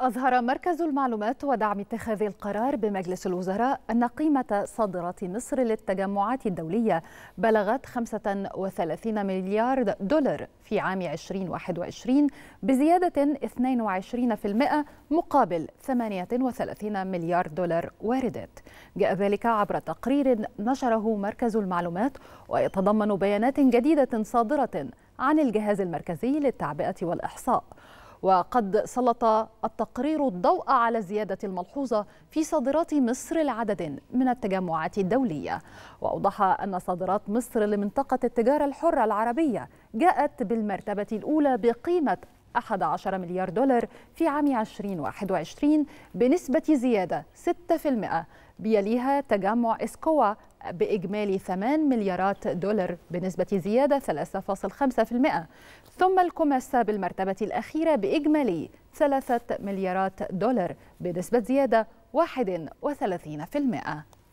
أظهر مركز المعلومات ودعم اتخاذ القرار بمجلس الوزراء أن قيمة صادرات مصر للتجمعات الدولية بلغت 35 مليار دولار في عام 2021 بزيادة 22% مقابل 38 مليار دولار واردات جاء ذلك عبر تقرير نشره مركز المعلومات ويتضمن بيانات جديدة صادرة عن الجهاز المركزي للتعبئة والإحصاء وقد سلط التقرير الضوء على الزيادة الملحوظة في صادرات مصر لعدد من التجمعات الدولية وأوضح أن صادرات مصر لمنطقة التجارة الحرة العربية جاءت بالمرتبة الأولى بقيمة 11 مليار دولار في عام 2021 بنسبة زيادة 6% بيليها تجمع إسكوا بإجمالي 8 مليارات دولار بنسبة زيادة 3.5% ثم الكوماسا بالمرتبة الأخيرة بإجمالي 3 مليارات دولار بنسبة زيادة 31%